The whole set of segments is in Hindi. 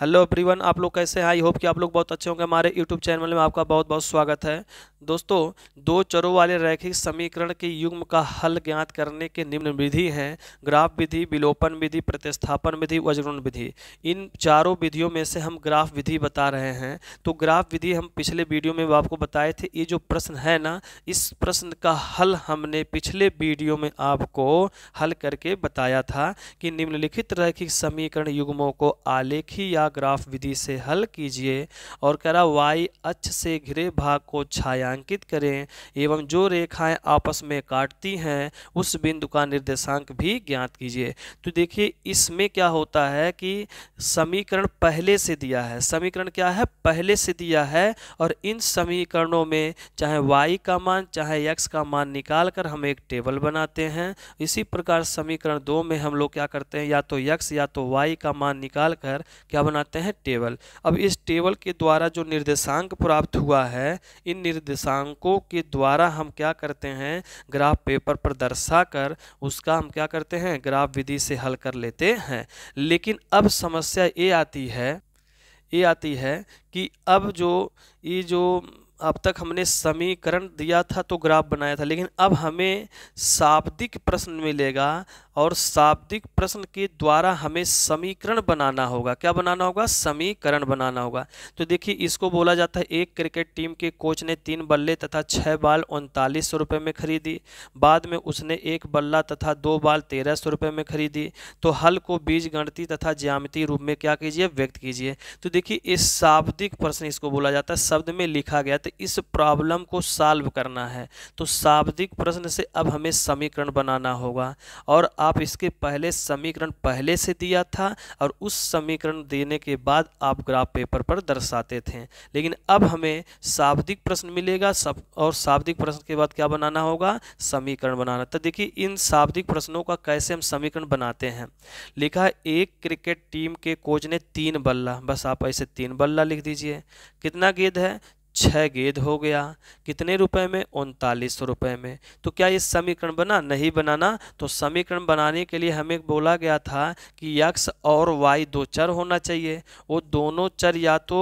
हेलो एवरीवन आप लोग कैसे हैं आई होप कि आप लोग बहुत अच्छे होंगे हमारे यूट्यूब चैनल में आपका बहुत बहुत स्वागत है दोस्तों दो चरों वाले रैखिक समीकरण के युग्म का हल ज्ञात करने के निम्न विधि हैं ग्राफ विधि विलोपन विधि प्रतिस्थापन विधि वज्रण विधि इन चारों विधियों में से हम ग्राफ विधि बता रहे हैं तो ग्राफ विधि हम पिछले वीडियो में आपको बताए थे ये जो प्रश्न है ना इस प्रश्न का हल हमने पिछले वीडियो में आपको हल करके बताया था कि निम्नलिखित रैखिक समीकरण युग्मों को आलेखी या ग्राफ विधि से हल कीजिए और कह रहा वाई अक्ष से घिरे भाग को छाया रेखांकित करें एवं जो रेखाएं आपस में काटती हैं उस बिंदु का निर्देशांक भी ज्ञात कीजिए तो देखिए इसमें क्या होता है कि समीकरण पहले से दिया है समीकरण क्या है पहले से दिया है और इन समीकरणों में चाहे y का मान चाहे x का मान निकाल कर हम एक टेबल बनाते हैं इसी प्रकार समीकरण दो में हम लोग क्या करते हैं या तो x या तो y का मान निकाल कर क्या बनाते हैं टेबल अब इस टेबल के द्वारा जो निर्देशांक प्राप्त हुआ है इन निर्देश निर्देशांकों के द्वारा हम क्या करते हैं ग्राफ पेपर पर दर्शा कर उसका हम क्या करते हैं ग्राफ विधि से हल कर लेते हैं लेकिन अब समस्या ये आती है ये आती है कि अब जो ये जो अब तक हमने समीकरण दिया था तो ग्राफ बनाया था लेकिन अब हमें शाब्दिक प्रश्न मिलेगा और शाब्दिक प्रश्न के द्वारा हमें समीकरण बनाना होगा क्या बनाना होगा समीकरण बनाना होगा तो देखिए इसको बोला जाता है एक क्रिकेट टीम के कोच ने तीन बल्ले तथा छः बाल उनतालीस सौ रुपये में खरीदी बाद में उसने एक बल्ला तथा दो बाल तेरह सौ रुपये में खरीदी तो हल को बीज गणती तथा ज्यामिति रूप में क्या कीजिए व्यक्त कीजिए तो देखिए इस शाब्दिक प्रश्न इसको बोला जाता है शब्द में लिखा गया तो इस प्रॉब्लम को सॉल्व करना है तो शाब्दिक प्रश्न से अब हमें समीकरण बनाना होगा और आप इसके पहले समीकरण पहले से दिया था और उस समीकरण देने के बाद आप ग्राफ पेपर पर दर्शाते थे लेकिन अब हमें शाब्दिक प्रश्न मिलेगा सब और शाब्दिक प्रश्न के बाद क्या बनाना होगा समीकरण बनाना तो देखिए इन शाब्दिक प्रश्नों का कैसे हम समीकरण बनाते हैं लिखा एक क्रिकेट टीम के कोच ने तीन बल्ला बस आप ऐसे तीन बल्ला लिख दीजिए कितना गेंद है छः गेंद हो गया कितने रुपए में उनतालीस रुपए में तो क्या ये समीकरण बना नहीं बनाना तो समीकरण बनाने के लिए हमें बोला गया था कि यक्स और वाई दो चर होना चाहिए वो दोनों चर या तो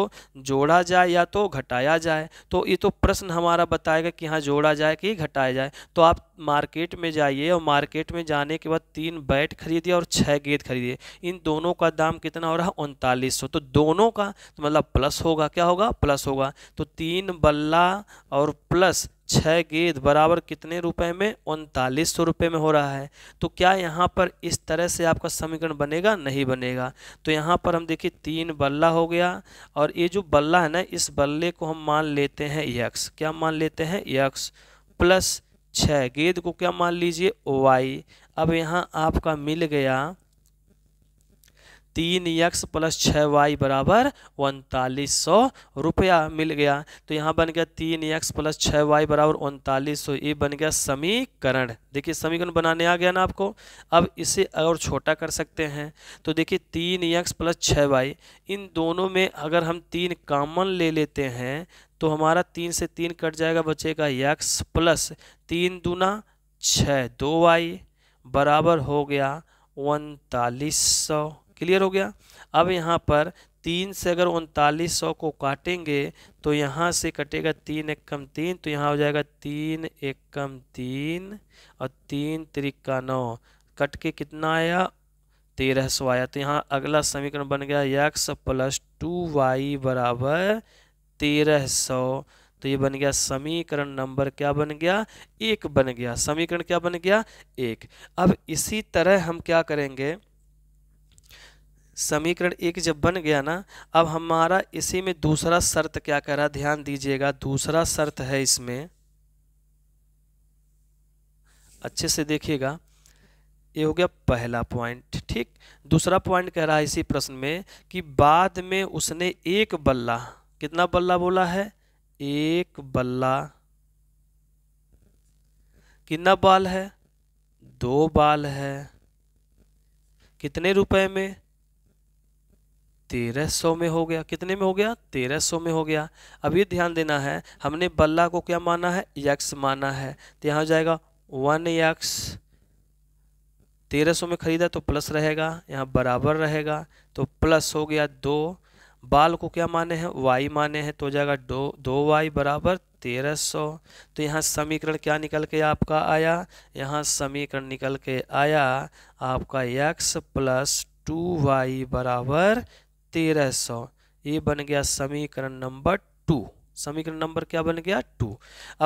जोड़ा जाए या तो घटाया जाए तो ये तो प्रश्न हमारा बताएगा कि हाँ जोड़ा जाए कि घटाया जाए तो आप मार्केट में जाइए और मार्केट में जाने के बाद तीन बैट खरीदिए और छः गेंद खरीदिए इन दोनों का दाम कितना हो रहा है उनतालीस तो दोनों का तो मतलब प्लस होगा क्या होगा प्लस होगा तो तीन तीन बल्ला और प्लस छः गेंद बराबर कितने रुपए में उनतालीस सौ रुपये में हो रहा है तो क्या यहाँ पर इस तरह से आपका समीकरण बनेगा नहीं बनेगा तो यहाँ पर हम देखिए तीन बल्ला हो गया और ये जो बल्ला है ना इस बल्ले को हम मान लेते हैं यक्स क्या मान लेते हैं यक्स प्लस छः गेंद को क्या मान लीजिए वाई अब यहाँ आपका मिल गया तीन यक्स प्लस छः वाई बराबर उनतालीस सौ रुपया मिल गया तो यहाँ बन गया तीन यक्स प्लस छः वाई बराबर उनतालीस सौ ये बन गया समीकरण देखिए समीकरण बनाने आ गया ना आपको अब इसे और छोटा कर सकते हैं तो देखिए तीन यक्स प्लस छः वाई इन दोनों में अगर हम तीन कामन ले लेते हैं तो हमारा तीन से तीन कट जाएगा बचेगा यक्स प्लस तीन दूना छः दो वाई बराबर हो गया उनतालीस सौ क्लियर हो गया अब यहाँ पर तीन से अगर उनतालीस सौ को काटेंगे तो यहाँ से कटेगा तीन एक कम तीन तो यहाँ हो जाएगा तीन एक कम तीन और तीन त्रिका नौ कट के कितना आया तेरह सौ आया तो यहाँ अगला समीकरण बन गया एक्स प्लस टू वाई बराबर तेरह सौ तो ये बन गया समीकरण नंबर क्या बन गया एक बन गया समीकरण क्या बन गया एक अब इसी तरह हम क्या करेंगे समीकरण एक जब बन गया ना अब हमारा इसी में दूसरा शर्त क्या कह रहा ध्यान दीजिएगा दूसरा शर्त है इसमें अच्छे से देखिएगा ये हो गया पहला पॉइंट ठीक दूसरा पॉइंट कह रहा है इसी प्रश्न में कि बाद में उसने एक बल्ला कितना बल्ला बोला है एक बल्ला कितना बाल है दो बाल है कितने रुपए में तेरह सौ में हो गया कितने में हो गया तेरह सौ में हो गया अब ये ध्यान देना है हमने बल्ला को क्या माना है यक्स माना है तो यहाँ हो जाएगा वन यक्स तेरह सौ में ख़रीदा तो प्लस रहेगा यहाँ बराबर रहेगा तो प्लस हो गया दो बाल को क्या माने हैं वाई माने हैं तो हो जाएगा दो दो वाई बराबर तेरह सौ तो यहाँ समीकरण क्या निकल के आपका आया यहाँ समीकरण निकल के आया आपका यक्स प्लस टू वाई बराबर तेरह सौ ये बन गया समीकरण नंबर टू समीकरण नंबर क्या बन गया टू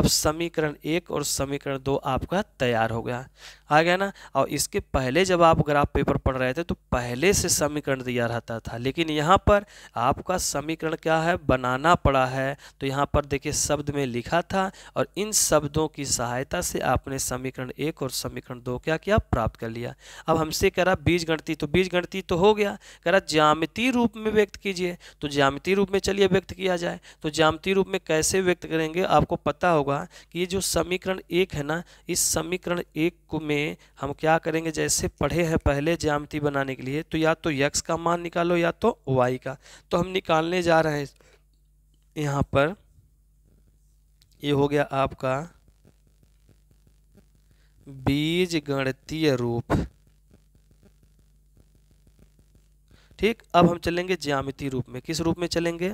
अब समीकरण एक और समीकरण दो आपका तैयार हो गया आ गया ना और इसके पहले जब आप ग्राफ पेपर पढ़ रहे थे तो पहले से समीकरण दिया रहता था लेकिन यहाँ पर आपका समीकरण क्या है बनाना पड़ा है तो यहाँ पर देखिए शब्द में लिखा था और इन शब्दों की सहायता से आपने समीकरण एक और समीकरण दो क्या किया प्राप्त कर लिया अब हमसे करा बीज गणती तो बीज गणती तो हो गया कह रहा ज्यामिति रूप में व्यक्त कीजिए तो ज्यामिति रूप में चलिए व्यक्त किया जाए तो ज्यामिति रूप में कैसे व्यक्त करेंगे आपको पता होगा कि ये जो समीकरण एक है ना इस समीकरण एक को में में हम क्या करेंगे जैसे पढ़े हैं पहले ज्यामिति बनाने के लिए तो या तो यक्स का मान निकालो या तो वाई का तो हम निकालने जा रहे हैं यहाँ पर ये हो गया आपका बीज गणतीय रूप ठीक अब हम चलेंगे ज्यामिति रूप में किस रूप में चलेंगे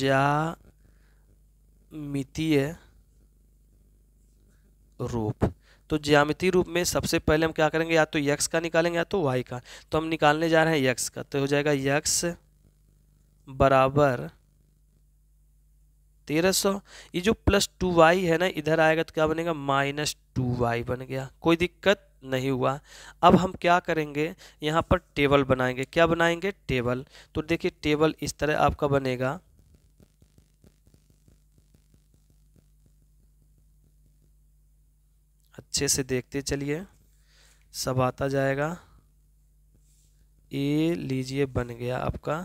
ज्यामितीय रूप तो ज्यामिति रूप में सबसे पहले हम क्या करेंगे या तो यक्स का निकालेंगे या तो वाई का तो हम निकालने जा रहे हैं यक्स का तो हो जाएगा यक्स बराबर तेरह सौ ये जो प्लस टू वाई है ना इधर आएगा तो क्या बनेगा माइनस टू वाई बन गया कोई दिक्कत नहीं हुआ अब हम क्या करेंगे यहाँ पर टेबल बनाएंगे क्या बनाएंगे टेबल तो देखिए टेबल इस तरह आपका बनेगा अच्छे से देखते चलिए सब आता जाएगा ए लीजिए बन गया आपका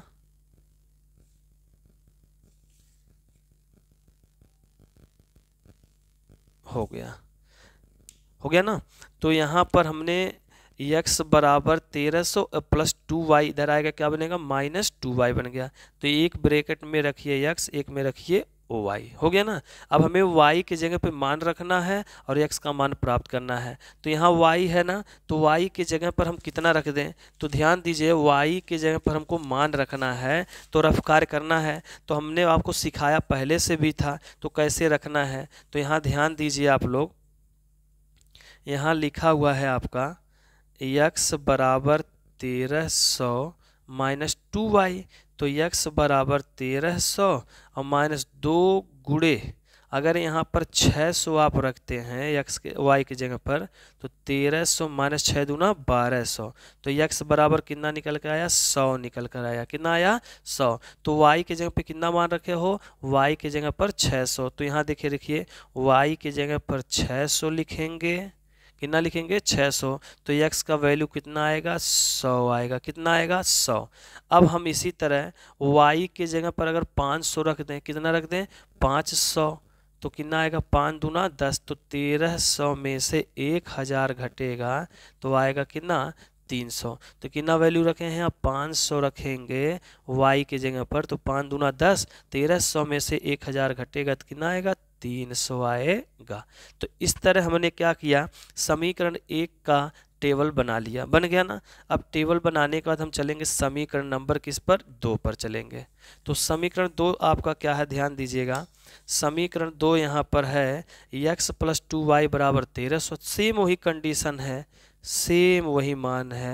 हो गया हो गया ना तो यहाँ पर हमने यक्स बराबर तेरह सौ प्लस टू वाई इधर आएगा क्या बनेगा माइनस टू वाई बन गया तो एक ब्रैकेट में रखिए यक्स एक में रखिए ओ वाई हो गया ना अब हमें वाई की जगह पे मान रखना है और एक्स का मान प्राप्त करना है तो यहाँ वाई है ना तो वाई की जगह पर हम कितना रख दें तो ध्यान दीजिए वाई की जगह पर हमको मान रखना है तो रफ करना है तो हमने आपको सिखाया पहले से भी था तो कैसे रखना है तो यहाँ ध्यान दीजिए आप लोग यहाँ लिखा हुआ है आपका यक्स बराबर तेरह सौ माइनस टू वाई तो यक्स बराबर तेरह सौ और माइनस दो गुड़े अगर यहाँ पर छः सौ आप रखते हैं यक्स के वाई की जगह पर तो तेरह सौ माइनस छः दूना बारह सौ तो यक्स बराबर कितना निकल कर आया सौ निकल कर आया कितना आया सौ तो वाई की जगह पे कितना मान रखे हो वाई की जगह पर छः सौ तो यहाँ देखिए लिखिए वाई की जगह पर छः सौ लिखेंगे कितना लिखेंगे 600 तो x का वैल्यू कितना आएगा 100 आएगा कितना आएगा 100 अब हम इसी तरह वाई के जगह पर अगर 500 रख दें कितना रख दें 500 तो कितना आएगा पाँच दूना दस तो तेरह सौ में से एक हज़ार घटेगा तो आएगा कितना तीन सौ तो कितना वैल्यू रखे हैं आप पाँच सौ रखेंगे वाई के जगह पर तो पाँच दूना दस तेरह सौ में से एक हज़ार घटेगा तो कितना आएगा तीन सौ आएगा तो इस तरह हमने क्या किया समीकरण एक का टेबल बना लिया बन गया ना अब टेबल बनाने के बाद हम चलेंगे समीकरण नंबर किस पर दो पर चलेंगे तो समीकरण दो आपका क्या है ध्यान दीजिएगा समीकरण दो यहाँ पर है x प्लस टू वाई बराबर तेरह सौ सेम वही कंडीशन है सेम वही मान है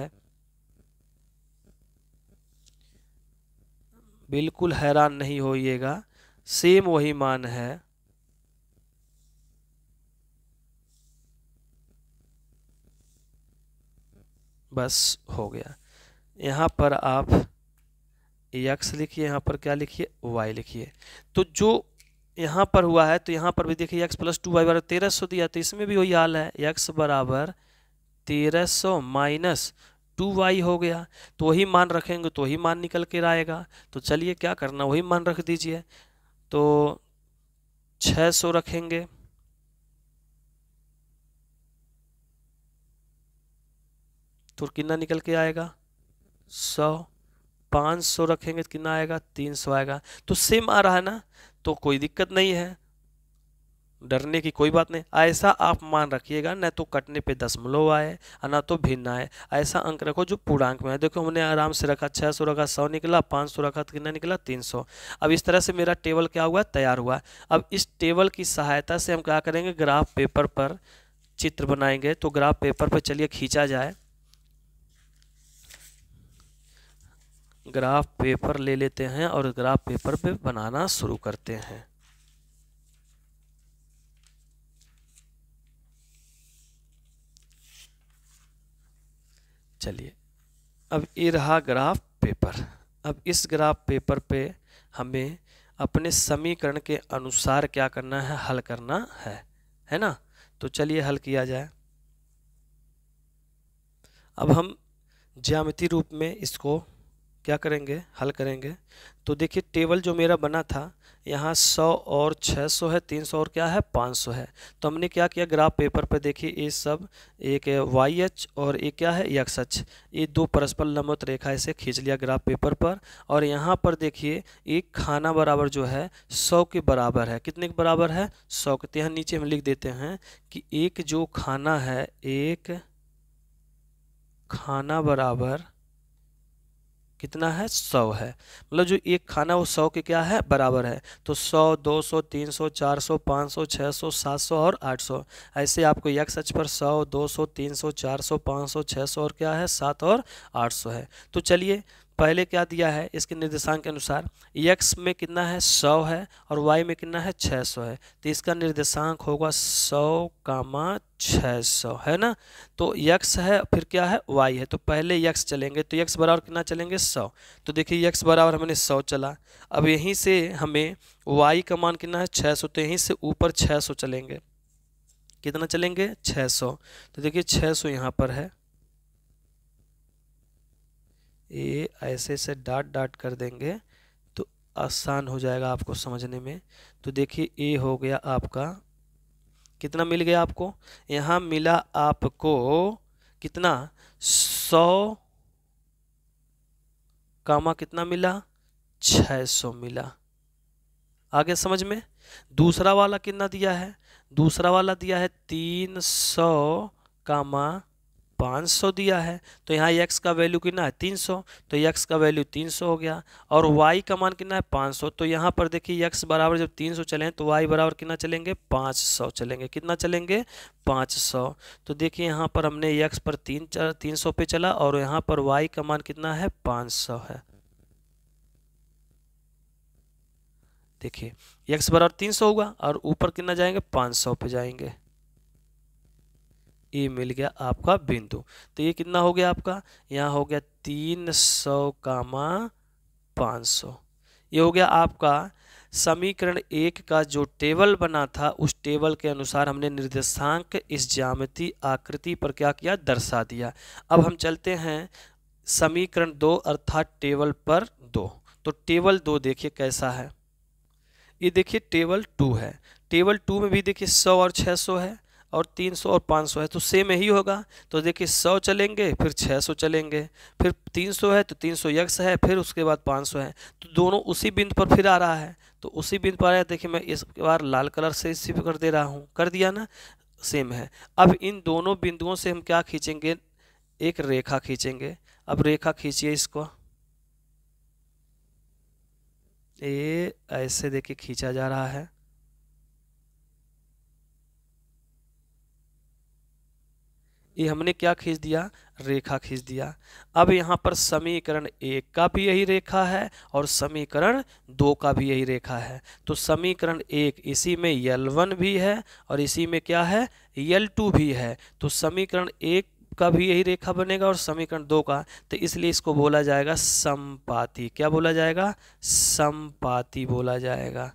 बिल्कुल हैरान नहीं होइएगा सेम वही मान है बस हो गया यहाँ पर आप यक्स लिखिए यहाँ पर क्या लिखिए वाई लिखिए तो जो यहाँ पर हुआ है तो यहाँ पर भी देखिए यक्स प्लस टू वाई बराबर तेरह सौ दिया तो इसमें भी वही हाल है यक्स बराबर तेरह सौ माइनस टू वाई हो गया तो वही मान रखेंगे तो वही मान निकल कर आएगा तो चलिए क्या करना वही मान रख दीजिए तो छः सौ रखेंगे तो कितना निकल के आएगा सौ पाँच सौ रखेंगे तो कितना आएगा तीन सौ आएगा तो सेम आ रहा है ना तो कोई दिक्कत नहीं है डरने की कोई बात नहीं ऐसा आप मान रखिएगा न तो कटने पे दशमलव आए और ना तो भिन्न आए ऐसा अंक रखो जो पूर्णांक में है देखो हमने आराम से रखा छः सौ रखा सौ निकला पाँच सौ रखा तो कितना निकला तीन सौ अब इस तरह से मेरा टेबल क्या हुआ तैयार हुआ अब इस टेबल की सहायता से हम क्या करेंगे ग्राफ पेपर पर चित्र बनाएंगे तो ग्राफ पेपर पर चलिए खींचा जाए ग्राफ पेपर ले लेते हैं और ग्राफ पेपर पे बनाना शुरू करते हैं चलिए अब ये रहा ग्राफ पेपर अब इस ग्राफ पेपर पे हमें अपने समीकरण के अनुसार क्या करना है हल करना है है ना तो चलिए हल किया जाए अब हम ज्यामिति रूप में इसको क्या करेंगे हल करेंगे तो देखिए टेबल जो मेरा बना था यहाँ सौ और छः सौ है तीन सौ और क्या है पाँच सौ है तो हमने क्या किया ग्राफ पेपर पर पे देखिए ये सब एक वाई एच और ये क्या है यक्स एच ये दो परस्पर लंबवत रेखा इसे खींच लिया ग्राफ पेपर पर और यहाँ पर देखिए एक खाना बराबर जो है सौ के बराबर है कितने के बराबर है सौ के तो यहाँ नीचे हम लिख देते हैं कि एक जो खाना है एक खाना बराबर कितना है सौ है मतलब जो एक खाना वो सौ के क्या है बराबर है तो सौ दो सौ तीन सौ चार सौ पाँच सौ छः सौ सात सौ और आठ सौ ऐसे आपको यक सच पर सौ दो सौ तीन सौ चार सौ पाँच सौ छः सौ और क्या है सात और आठ सौ है तो चलिए पहले क्या दिया है इसके निर्देशांक के अनुसार यक्स में कितना है सौ है और वाई में कितना है छः सौ है तो इसका निर्देशांक होगा सौ कामा छः सौ है ना तो यक्स है फिर क्या है वाई है तो पहले यक्स चलेंगे तो यक्स बराबर कितना चलेंगे सौ तो देखिए यक्स बराबर हमने सौ चला अब यहीं से हमें वाई का मान कितना है छः सौ तो यहीं से ऊपर छः सौ चलेंगे कितना चलेंगे छः सौ तो देखिए छः सौ यहाँ पर है ये ऐसे ऐसे डाट डाट कर देंगे तो आसान हो जाएगा आपको समझने में तो देखिए ए हो गया आपका कितना मिल गया आपको यहाँ मिला आपको कितना सौ कामा कितना मिला छः सौ मिला आगे समझ में दूसरा वाला कितना दिया है दूसरा वाला दिया है तीन सौ कामा पाँच सौ दिया है तो यहाँ x का वैल्यू कितना है तीन सौ तो x का वैल्यू तीन सौ हो गया और वाई का मान कितना है 500 सौ तो यहाँ पर देखिए x बराबर जब 300 सौ चलें तो y बराबर कितना चलेंगे पाँच सौ चलेंगे कितना चलेंगे 500 सौ तो देखिए यहाँ पर हमने यक्स पर तीन तीन सौ पे चला और यहाँ पर वाई का मान कितना है पाँच सौ है देखिए x बराबर तीन सौ होगा और ऊपर कितना जाएंगे पाँच सौ पे जाएंगे ये मिल गया आपका बिंदु तो ये कितना हो गया आपका यहाँ हो गया तीन सौ कामा पाँच सौ ये हो गया आपका समीकरण एक का जो टेबल बना था उस टेबल के अनुसार हमने निर्देशांक इस ज्यामिति आकृति पर क्या किया दर्शा दिया अब हम चलते हैं समीकरण दो अर्थात टेबल पर दो तो टेबल दो देखिए कैसा है ये देखिए टेबल टू है टेबल टू में भी देखिए सौ और छः सौ है और 300 और 500 है तो सेम यही होगा तो देखिए 100 चलेंगे फिर 600 चलेंगे फिर 300 है तो 300 यक्स है फिर उसके बाद 500 है तो दोनों उसी बिंदु पर फिर आ रहा है तो उसी बिंदु पर आया देखिए मैं इस बार लाल कलर से सिर्फ कर दे रहा हूँ कर दिया ना सेम है अब इन दोनों बिंदुओं से हम क्या खींचेंगे एक रेखा खींचेंगे अब रेखा खींचिए इसको ये ऐसे देखिए खींचा जा रहा है ये हमने क्या खींच दिया रेखा खींच दिया अब यहाँ पर समीकरण एक का भी यही रेखा है और समीकरण दो का भी यही रेखा है तो समीकरण एक इसी में यल वन भी है और इसी में क्या है यल टू भी है तो समीकरण एक का भी यही रेखा बनेगा और समीकरण दो का तो इसलिए इसको बोला जाएगा संपाति क्या बोला जाएगा संपाति बोला जाएगा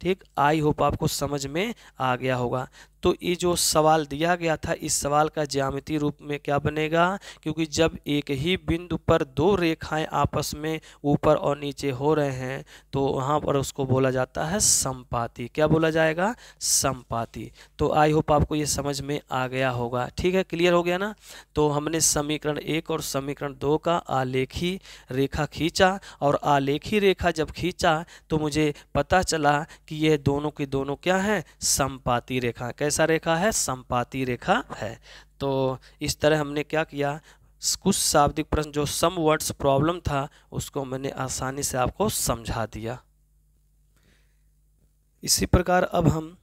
ठीक आई होप आपको समझ में आ गया होगा तो ये जो सवाल दिया गया था इस सवाल का ज्यामिति रूप में क्या बनेगा क्योंकि जब एक ही बिंदु पर दो रेखाएं आपस में ऊपर और नीचे हो रहे हैं तो वहाँ पर उसको बोला जाता है संपाति क्या बोला जाएगा संपाति तो आई होप आपको ये समझ में आ गया होगा ठीक है क्लियर हो गया ना तो हमने समीकरण एक और समीकरण दो का आलेखी रेखा खींचा और आलेखी रेखा जब खींचा तो मुझे पता चला कि ये दोनों की दोनों क्या है संपाती रेखा कैसा रेखा है संपाती रेखा है तो इस तरह हमने क्या किया कुछ शाब्दिक प्रश्न जो सम वर्ड्स प्रॉब्लम था उसको मैंने आसानी से आपको समझा दिया इसी प्रकार अब हम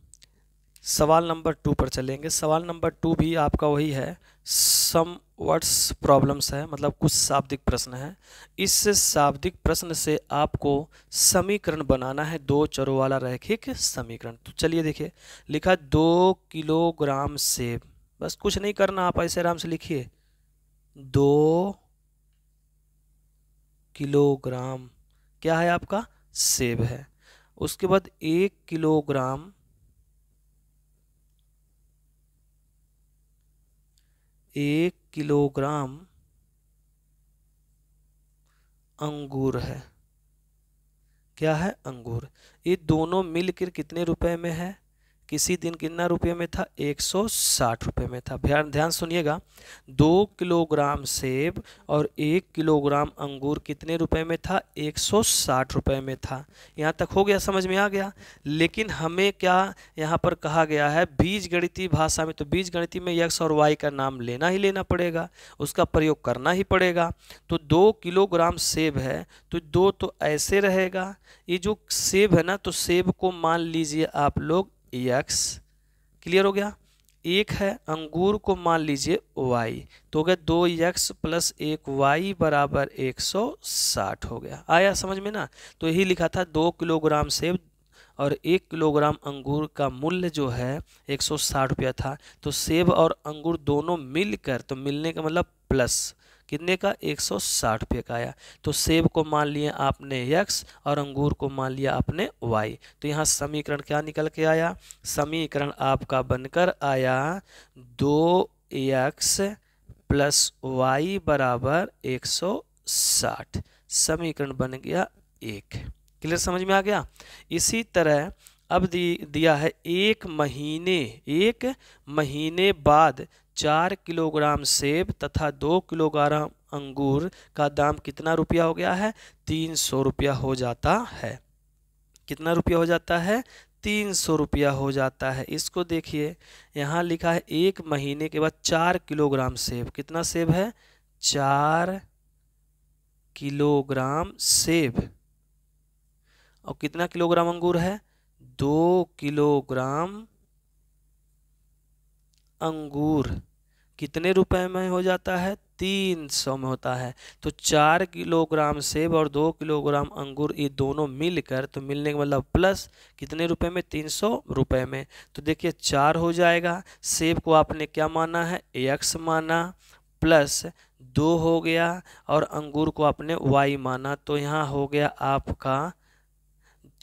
सवाल नंबर टू पर चलेंगे सवाल नंबर टू भी आपका वही है सम वर्ड्स प्रॉब्लम्स है मतलब कुछ शाब्दिक प्रश्न है इस शाब्दिक प्रश्न से आपको समीकरण बनाना है दो चरों वाला रैखिक समीकरण तो चलिए देखिए लिखा दो किलोग्राम सेब बस कुछ नहीं करना आप ऐसे आराम से लिखिए दो किलोग्राम क्या है आपका सेब है उसके बाद एक किलोग्राम एक किलोग्राम अंगूर है क्या है अंगूर ये दोनों मिलकर कितने रुपए में है किसी दिन कितना रुपये में था एक सौ साठ रुपये में था ध्यान ध्यान सुनिएगा दो किलोग्राम सेब और एक किलोग्राम अंगूर कितने रुपये में था एक सौ साठ रुपये में था यहाँ तक हो गया समझ में आ गया लेकिन हमें क्या यहाँ पर कहा गया है बीज गणितीय भाषा में तो बीज गणितीय में यक्स और वाई का नाम लेना ही लेना पड़ेगा उसका प्रयोग करना ही पड़ेगा तो दो किलोग्राम सेब है तो दो तो ऐसे रहेगा ये जो सेब है ना तो सेब को मान लीजिए आप लोग एक्स क्लियर हो गया एक है अंगूर को मान लीजिए वाई तो हो गया दो यक्स प्लस एक वाई बराबर एक सौ साठ हो गया आया समझ में ना तो यही लिखा था दो किलोग्राम सेब और एक किलोग्राम अंगूर का मूल्य जो है एक सौ साठ रुपया था तो सेब और अंगूर दोनों मिलकर तो मिलने का मतलब प्लस कितने का 160 रुपये का आया तो सेब को मान लिया आपने एक्स और अंगूर को मान लिया आपने वाई तो यहाँ समीकरण क्या निकल के आया समीकरण आपका बनकर आया दो एक्स प्लस वाई बराबर एक सौ साठ समीकरण बन गया एक क्लियर समझ में आ गया इसी तरह अब दी दिया है एक महीने एक महीने बाद चार किलोग्राम सेब तथा दो किलोग्राम अंगूर का दाम कितना रुपया हो गया है तीन सौ रुपया हो जाता है कितना रुपया हो जाता है तीन सौ रुपया हो जाता है इसको देखिए यहाँ लिखा है एक महीने के बाद चार किलोग्राम सेब कितना सेब है चार किलोग्राम सेब और कितना किलोग्राम अंगूर है दो किलोग्राम अंगूर कितने रुपए में हो जाता है तीन सौ में होता है तो चार किलोग्राम सेब और दो किलोग्राम अंगूर ये दोनों मिलकर तो मिलने का मतलब प्लस कितने रुपए में तीन सौ रुपये में तो देखिए चार हो जाएगा सेब को आपने क्या माना है एक्स माना प्लस दो हो गया और अंगूर को आपने वाई माना तो यहाँ हो गया आपका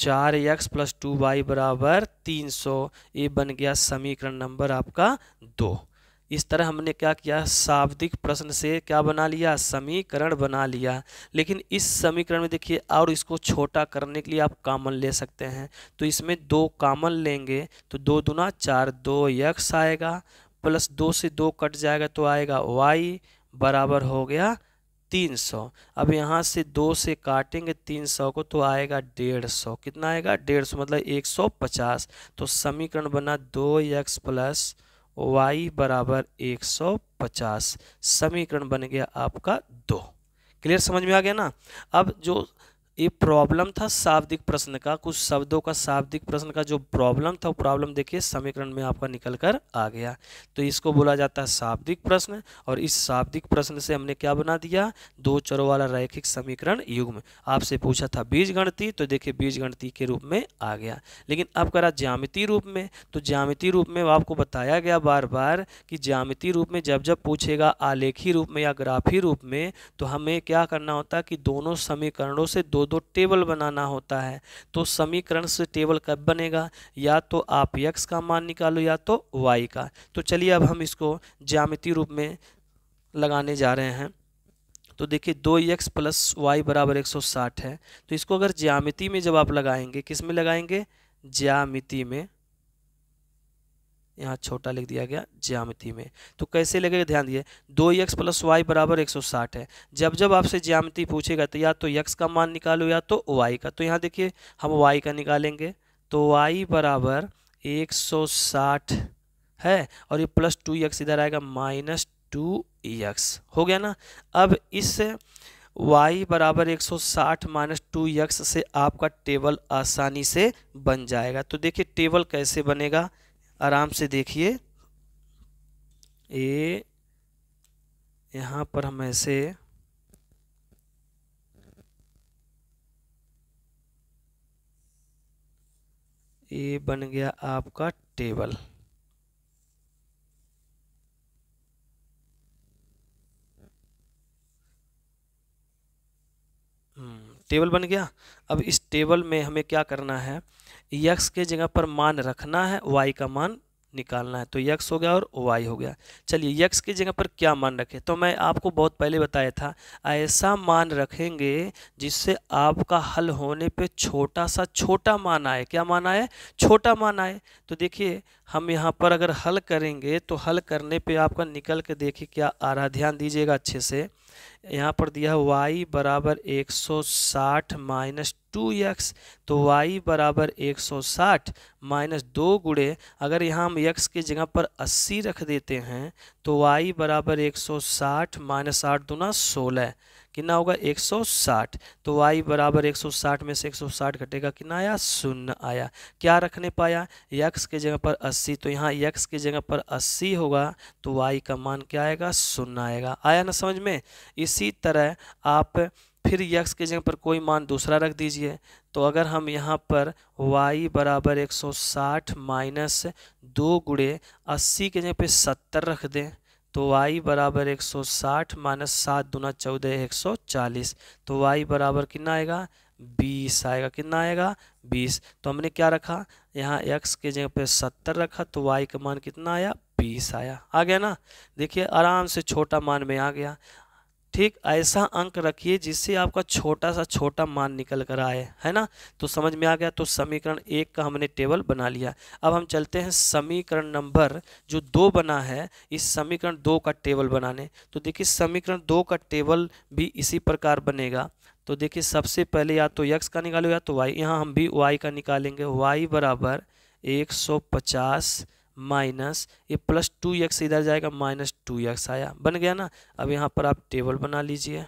चार एक्स प्लस टू वाई बराबर तीन सौ ये बन गया समीकरण नंबर आपका दो इस तरह हमने क्या किया शाब्दिक प्रश्न से क्या बना लिया समीकरण बना लिया लेकिन इस समीकरण में देखिए और इसको छोटा करने के लिए आप कामन ले सकते हैं तो इसमें दो कामन लेंगे तो दो दुना चार दो यक्स आएगा प्लस दो से दो कट जाएगा तो आएगा वाई बराबर हो गया तीन सौ अब यहाँ से दो से काटेंगे तीन सौ को तो आएगा डेढ़ सौ कितना आएगा डेढ़ सौ मतलब एक सौ पचास तो समीकरण बना दो एक्स प्लस वाई बराबर एक सौ पचास समीकरण बन गया आपका दो क्लियर समझ में आ गया ना अब जो ये प्रॉब्लम था शाब्दिक प्रश्न का कुछ शब्दों का शाब्दिक प्रश्न का जो प्रॉब्लम था वो प्रॉब्लम देखिए समीकरण में आपका निकल कर आ गया तो इसको बोला जाता है शाब्दिक प्रश्न और इस शाब्दिक प्रश्न से हमने क्या बना दिया दो चरों वाला रैखिक समीकरण युग्म आपसे पूछा था बीज गणती तो देखिए बीज गणती के रूप में आ गया लेकिन अब करा ज्यामिति रूप में तो ज्यामिति रूप में आपको बताया गया बार बार कि ज्यामिति रूप में जब जब पूछेगा आलेखी रूप में या ग्राफी रूप में तो हमें क्या करना होता है कि दोनों समीकरणों से दो दो टेबल बनाना होता है तो समीकरण से टेबल कब बनेगा या तो आप यक्स का मान निकालो या तो वाई का तो चलिए अब हम इसको ज्यामिति रूप में लगाने जा रहे हैं तो देखिए दो एक्स प्लस वाई बराबर एक सौ साठ है तो इसको अगर ज्यामिति में जब आप लगाएंगे किस में लगाएंगे ज्यामिति में यहाँ छोटा लिख दिया गया ज्यामिति में तो कैसे लगेगा ध्यान दिए दो यक्स प्लस वाई बराबर एक सौ साठ है जब जब आपसे ज्यामिति पूछेगा तो या तो यक्स का मान निकालो या तो वाई का तो यहाँ देखिए हम वाई का निकालेंगे तो वाई बराबर एक सौ साठ है और ये प्लस टू यक्स इधर आएगा माइनस टू यक्स हो गया ना अब इस y बराबर 160 माइनस टू यक्स से आपका टेबल आसानी से बन जाएगा तो देखिए टेबल कैसे बनेगा आराम से देखिए ये यहाँ पर हम ऐसे ये बन गया आपका टेबल हम्म, टेबल बन गया अब इस टेबल में हमें क्या करना है यक्स के जगह पर मान रखना है वाई का मान निकालना है तो यक्स हो गया और वाई हो गया चलिए यक्स की जगह पर क्या मान रखें तो मैं आपको बहुत पहले बताया था ऐसा मान रखेंगे जिससे आपका हल होने पे छोटा सा छोटा मान आए क्या मान आए छोटा मान आए तो देखिए हम यहाँ पर अगर हल करेंगे तो हल करने पे आपका निकल के देखिए क्या आ रहा ध्यान दीजिएगा अच्छे से यहाँ पर दिया y बराबर 160 सौ साठ माइनस टू एक्स तो y बराबर 160 सौ साठ माइनस दो गुड़े अगर यहाँ हम x की जगह पर 80 रख देते हैं तो y बराबर 160 सौ साठ माइनस आठ दूना सोलह कितना होगा 160 तो y बराबर 160 में से 160 घटेगा कितना आया शून्य आया क्या रखने पाया x के जगह पर 80 तो यहाँ x के जगह पर 80 होगा तो y का मान क्या आएगा शून्य आएगा आया ना समझ में इसी तरह आप फिर x की जगह पर कोई मान दूसरा रख दीजिए तो अगर हम यहाँ पर y बराबर 160 माइनस दो गुड़े अस्सी के जगह पर सत्तर रख दें तो y बराबर एक सौ साठ माइनस सात दुना चौदह एक सौ चालीस तो y बराबर कितना आएगा बीस आएगा कितना आएगा बीस तो हमने क्या रखा यहाँ x के जगह पे सत्तर रखा तो y का मान कितना आया बीस आया आ गया ना देखिए आराम से छोटा मान में आ गया ठीक ऐसा अंक रखिए जिससे आपका छोटा सा छोटा मान निकल कर आए है ना तो समझ में आ गया तो समीकरण एक का हमने टेबल बना लिया अब हम चलते हैं समीकरण नंबर जो दो बना है इस समीकरण दो का टेबल बनाने तो देखिए समीकरण दो का टेबल भी इसी प्रकार बनेगा तो देखिए सबसे पहले या तो यक्स का निकालो या तो वाई यहाँ हम भी वाई का निकालेंगे वाई बराबर एक सौ पचास माइनस ये प्लस टू एक्स इधर जाएगा माइनस टू एक्स आया बन गया ना अब यहाँ पर आप टेबल बना लीजिए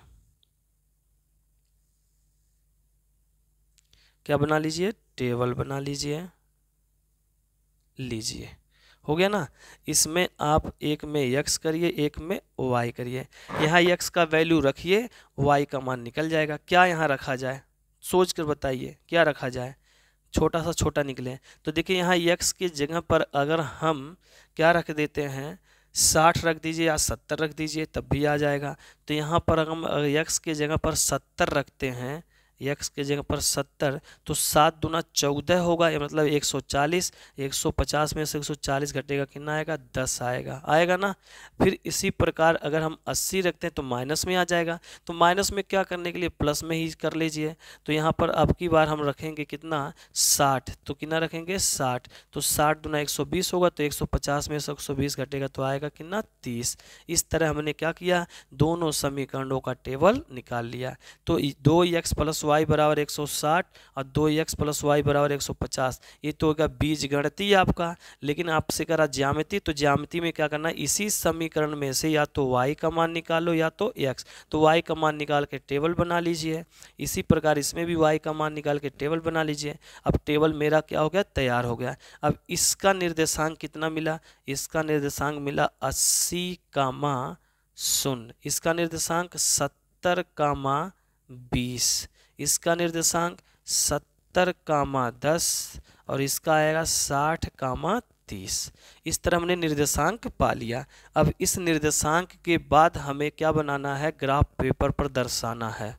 क्या बना लीजिए टेबल बना लीजिए लीजिए हो गया ना इसमें आप एक में यक्स करिए एक में वाई करिए यहाँ यक्स का वैल्यू रखिए वाई का मान निकल जाएगा क्या यहाँ रखा जाए सोच कर बताइए क्या रखा जाए छोटा सा छोटा निकले तो देखिए यहाँ यक्स की जगह पर अगर हम क्या रख देते हैं साठ रख दीजिए या सत्तर रख दीजिए तब भी आ जाएगा तो यहाँ पर हम यक्स की जगह पर सत्तर रखते हैं एक्स के जगह पर सत्तर तो सात दुना चौदह होगा ये मतलब एक सौ चालीस एक सौ पचास में से एक सौ चालीस घटेगा कितना आएगा दस आएगा आएगा ना फिर इसी प्रकार अगर हम अस्सी रखते हैं तो माइनस में आ जाएगा तो माइनस में क्या करने के लिए प्लस में ही कर लीजिए तो यहाँ पर अब की बार हम रखेंगे कितना साठ तो कितना रखेंगे साठ तो साठ दुना एक सौ बीस होगा तो एक सौ पचास में से एक सौ बीस घटेगा तो आएगा कितना तीस इस तरह हमने क्या किया दोनों समीकरणों का टेबल निकाल लिया तो दो एक्स प्लस वाई बराबर एक और दो एक्स प्लस वाई बराबर एक ये तो होगा बीज गणती आपका लेकिन आपसे करा ज्यामिति तो ज्यामिति में क्या करना इसी समीकरण में से या तो वाई का मान निकालो या तो एक्स तो वाई का मान निकाल के टेबल बना लीजिए इसी प्रकार इसमें भी वाई का मान निकाल के टेबल बना लीजिए अब टेबल मेरा क्या हो गया तैयार हो गया अब इसका निर्देशांक कितना मिला इसका निर्देशांक मिला अस्सी कामा शून्य इसका निर्देशांक सत्तर कामा बीस इसका निर्देशांक सत्तर कामा दस और इसका आएगा साठ कामा तीस इस तरह हमने निर्देशांक पा लिया अब इस निर्देशांक के बाद हमें क्या बनाना है ग्राफ पेपर पर दर्शाना है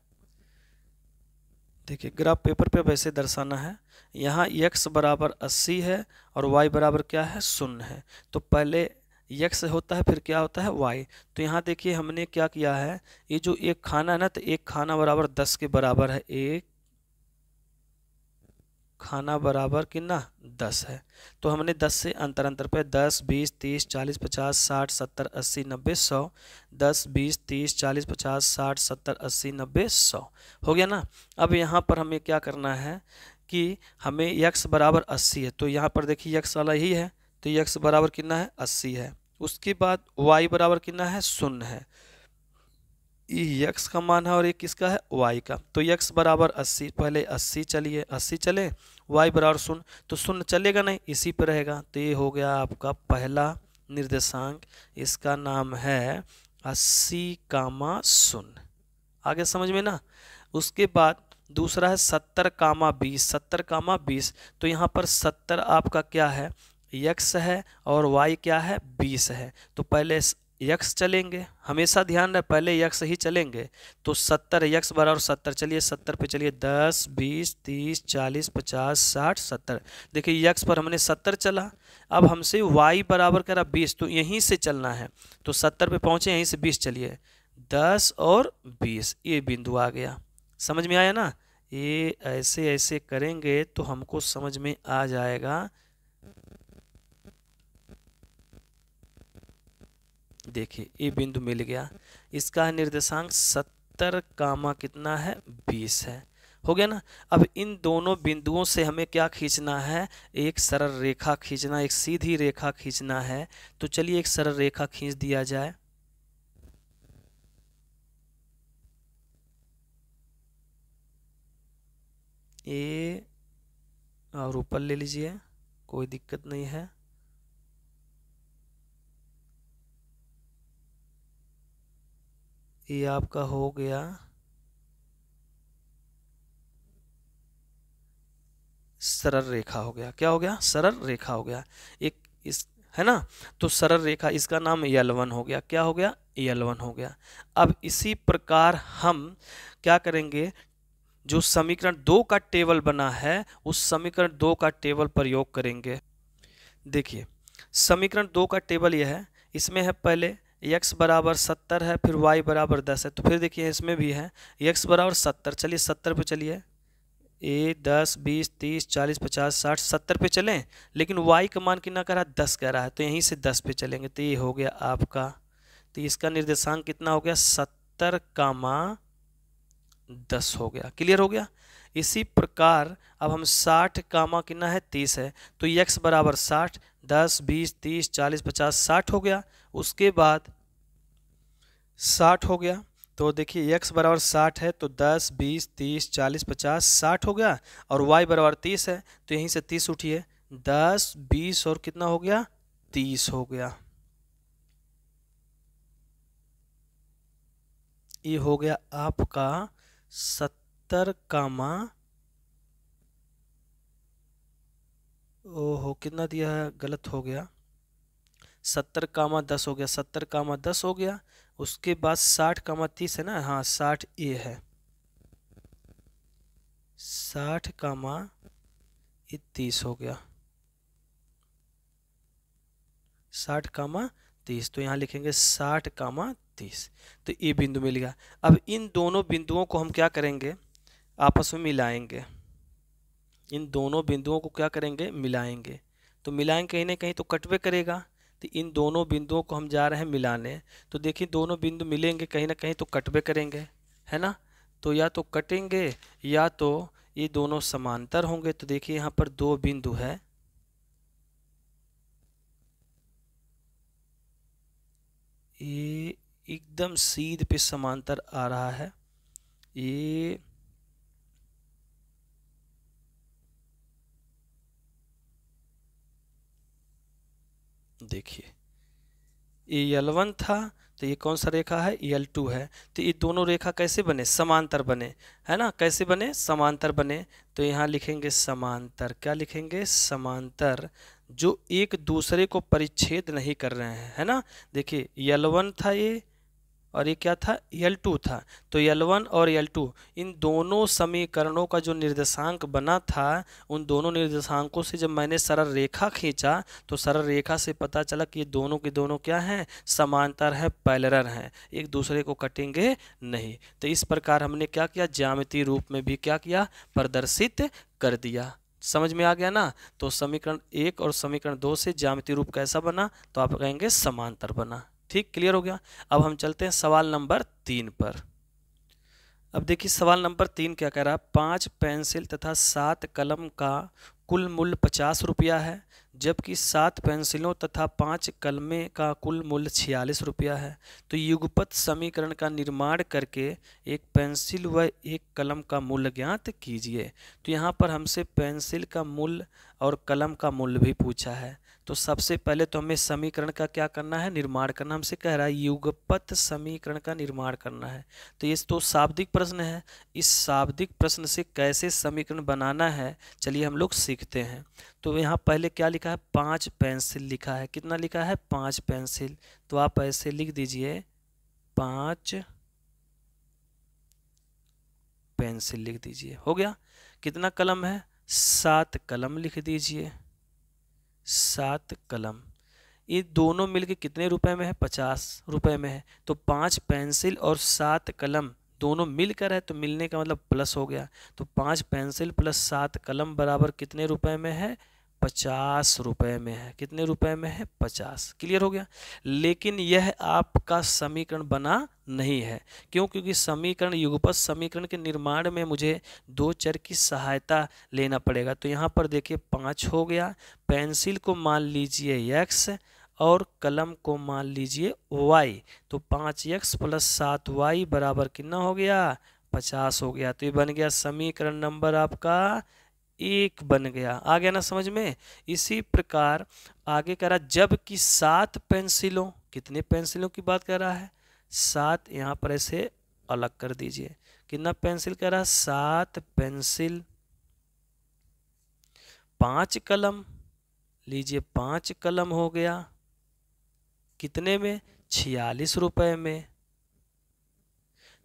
देखिए ग्राफ पेपर पे वैसे दर्शाना है यहाँ x बराबर अस्सी है और वाई बराबर क्या है शून्य है तो पहले यक्स होता है फिर क्या होता है वाई तो यहाँ देखिए हमने क्या किया है ये जो एक खाना है ना तो एक खाना बराबर दस के बराबर है एक खाना बराबर कितना दस है तो हमने दस से अंतर अंतर पे दस बीस तीस चालीस पचास साठ सत्तर अस्सी नब्बे सौ दस बीस तीस चालीस पचास साठ सत्तर अस्सी नब्बे सौ हो गया ना अब यहाँ पर हमें क्या करना है कि हमें यक्स बराबर अस्सी है तो यहाँ पर देखिए यक्स वाला ही है तो यक्स बराबर कितना है अस्सी है उसके बाद वाई बराबर कितना है शून्य है ये यक्स का मान है और ये किसका है वाई का तो यक्स बराबर अस्सी पहले अस्सी चलिए अस्सी चले वाई बराबर शून्य तो शून्य चलेगा नहीं इसी पर रहेगा तो ये हो गया आपका पहला निर्देशांक इसका नाम है अस्सी कामा शून्य आगे समझ में ना उसके बाद दूसरा है सत्तर कामा बीस सत्तर कामा बीस तो यहाँ पर सत्तर आपका क्या है यक्स है और वाई क्या है बीस है तो पहले यक्स चलेंगे हमेशा ध्यान रहे पहले यक्स ही चलेंगे तो सत्तर यक्स बराबर सत्तर चलिए सत्तर पे चलिए दस बीस तीस चालीस पचास साठ सत्तर देखिए यक्स पर हमने सत्तर चला अब हमसे वाई बराबर करा बीस तो यहीं से चलना है तो सत्तर पे पहुँचे यहीं से बीस चलिए दस और बीस ये बिंदु आ गया समझ में आया ना ये ऐसे ऐसे करेंगे तो हमको समझ में आ जाएगा देखिए ए बिंदु मिल गया इसका निर्देशांक सत्तर कामा कितना है बीस है हो गया ना अब इन दोनों बिंदुओं से हमें क्या खींचना है एक सरल रेखा खींचना एक सीधी रेखा खींचना है तो चलिए एक सरल रेखा खींच दिया जाए ए और ऊपर ले लीजिए कोई दिक्कत नहीं है ये आपका हो गया सरल रेखा हो गया क्या हो गया सरल रेखा हो गया एक इस है ना तो सरल रेखा इसका नाम यलवन हो गया क्या हो गया यलवन हो गया अब इसी प्रकार हम क्या करेंगे जो समीकरण दो का टेबल बना है उस समीकरण दो का टेबल प्रयोग करेंगे देखिए समीकरण दो का टेबल यह है इसमें है पहले यक्स बराबर सत्तर है फिर वाई बराबर दस है तो फिर देखिए इसमें भी है यक्स बराबर सत्तर चलिए सत्तर पे चलिए ए दस बीस तीस चालीस पचास साठ सत्तर पे चलें लेकिन वाई का मान कितना करा दस कह रहा है तो यहीं से दस पे चलेंगे तो ये हो गया आपका तो इसका निर्देशांक कितना हो गया सत्तर का माँ दस हो गया क्लियर हो गया इसी प्रकार अब हम साठ कामा कितना है तीस है तो यक्स बराबर साठ दस बीस तीस चालीस पचास साठ हो गया उसके बाद साठ हो गया तो देखिए एक्स बराबर साठ है तो दस बीस तीस चालीस पचास साठ हो गया और वाई बराबर तीस है तो यहीं से तीस उठिए दस बीस और कितना हो गया तीस हो गया ये हो गया आपका सत्तर कामा ओहो कितना दिया है गलत हो गया सत्तर कामा दस हो गया सत्तर कामा दस हो गया उसके बाद साठ कामा तीस है ना हाँ साठ ए है साठ कामा तीस हो गया साठ कामा तीस तो यहाँ लिखेंगे साठ कामा तीस तो ए बिंदु मिल गया अब इन दोनों बिंदुओं को हम क्या करेंगे आपस में मिलाएंगे इन दोनों बिंदुओं को क्या करेंगे मिलाएंगे तो मिलाएंगे कहीं ना कहीं तो कटवे करेगा तो इन दोनों बिंदुओं को हम जा रहे हैं मिलाने तो देखिए दोनों बिंदु मिलेंगे कहीं ना कहीं तो कटबे करेंगे है ना तो या तो कटेंगे या तो ये दोनों समांतर होंगे तो देखिए यहाँ पर दो बिंदु है ये एकदम सीध पे समांतर आ रहा है ये देखिए ये यल वन था तो ये कौन सा रेखा है यल टू है तो ये दोनों रेखा कैसे बने समांतर बने है ना कैसे बने समांतर बने तो यहाँ लिखेंगे समांतर क्या लिखेंगे समांतर जो एक दूसरे को परिच्छेद नहीं कर रहे हैं है ना देखिए एल वन था ये और ये क्या था L2 था तो L1 और L2 इन दोनों समीकरणों का जो निर्देशांक बना था उन दोनों निर्देशांकों से जब मैंने सरल रेखा खींचा तो सरल रेखा से पता चला कि ये दोनों के दोनों क्या हैं समांतर हैं पैलरर हैं एक दूसरे को कटेंगे नहीं तो इस प्रकार हमने क्या किया ज्यामिति रूप में भी क्या किया प्रदर्शित कर दिया समझ में आ गया ना तो समीकरण एक और समीकरण दो से ज्यामिति रूप कैसा बना तो आप कहेंगे समांतर बना ठीक क्लियर हो गया अब हम चलते हैं सवाल नंबर तीन पर अब देखिए सवाल नंबर तीन क्या कह रहा है पाँच पेंसिल तथा सात कलम का कुल मूल्य पचास रुपया है जबकि सात पेंसिलों तथा पाँच कलमें का कुल मूल्य छियालीस रुपया है तो युगपत समीकरण का निर्माण करके एक पेंसिल व एक कलम का मूल्य ज्ञात कीजिए तो यहाँ पर हमसे पेंसिल का मूल्य और कलम का मूल्य भी पूछा है तो सबसे पहले तो हमें समीकरण का क्या करना है निर्माण करना हमसे कह रहा है युगपथ समीकरण का निर्माण करना है तो ये तो शाब्दिक प्रश्न है इस शाब्दिक प्रश्न से कैसे समीकरण बनाना है चलिए हम लोग सीखते हैं तो यहाँ पहले क्या लिखा है पाँच पेंसिल लिखा है कितना लिखा है पाँच पेंसिल तो आप ऐसे लिख दीजिए पाँच पेंसिल लिख दीजिए हो गया कितना कलम है सात कलम लिख दीजिए सात कलम ये दोनों मिलके कितने रुपए में है पचास रुपए में है तो पांच पेंसिल और सात कलम दोनों मिलकर है तो मिलने का मतलब प्लस हो गया तो पांच पेंसिल प्लस सात कलम बराबर कितने रुपए में है पचास रुपये में है कितने रुपए में है पचास क्लियर हो गया लेकिन यह आपका समीकरण बना नहीं है क्यों क्योंकि समीकरण युगपत समीकरण के निर्माण में मुझे दो चर की सहायता लेना पड़ेगा तो यहाँ पर देखिए पाँच हो गया पेंसिल को मान लीजिए एक्स और कलम को मान लीजिए वाई तो पाँच एक्स प्लस सात वाई बराबर कितना हो गया पचास हो गया तो ये बन गया समीकरण नंबर आपका एक बन गया आ गया ना समझ में इसी प्रकार आगे कह रहा जबकि सात पेंसिलों कितने पेंसिलों की बात कर रहा है सात यहाँ पर ऐसे अलग कर दीजिए कितना पेंसिल कह रहा है सात पेंसिल पांच कलम लीजिए पांच कलम हो गया कितने में छियालीस रुपए में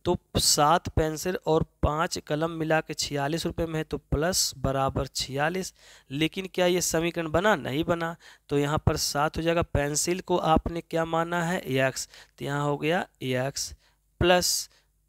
तो सात पेंसिल और पाँच कलम मिला के छियालीस रुपये में है तो प्लस बराबर छियालीस लेकिन क्या ये समीकरण बना नहीं बना तो यहाँ पर सात हो जाएगा पेंसिल को आपने क्या माना है एक्स तो यहाँ हो गया एक्स प्लस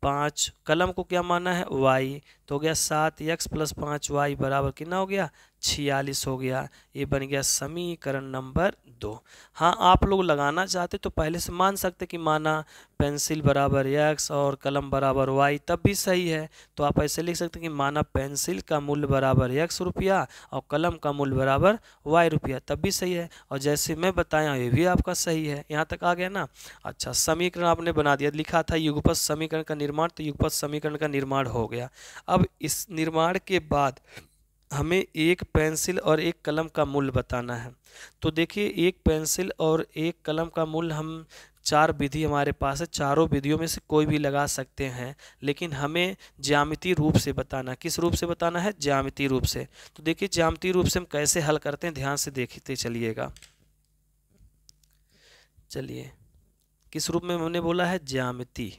पाँच कलम को क्या माना है वाई तो हो गया सात एक्स प्लस पाँच वाई बराबर कितना हो गया छियालीस हो गया ये बन गया समीकरण नंबर दो हाँ आप लोग लगाना चाहते तो पहले से मान सकते कि माना पेंसिल बराबर एक्स और कलम बराबर वाई तब भी सही है तो आप ऐसे लिख सकते कि माना पेंसिल का मूल्य बराबर एक्स रुपया और कलम का मूल्य बराबर वाई रुपया तब भी सही है और जैसे मैं बताया ये भी आपका सही है यहाँ तक आ गया ना अच्छा समीकरण आपने बना दिया लिखा था युगपथ समीकरण का निर्माण तो युगपथ समीकरण का निर्माण हो गया अब इस निर्माण के बाद हमें एक पेंसिल और एक कलम का मूल्य बताना है तो देखिए एक पेंसिल और एक कलम का मूल्य हम चार विधि हमारे पास है चारों विधियों में से कोई भी लगा सकते हैं लेकिन हमें ज्यामिति रूप से बताना किस रूप से बताना है ज्यामिति रूप से तो देखिए ज्यामिति रूप से हम कैसे हल करते हैं ध्यान से देखते चलिएगा चलिए किस रूप में हमने बोला है ज्यामिति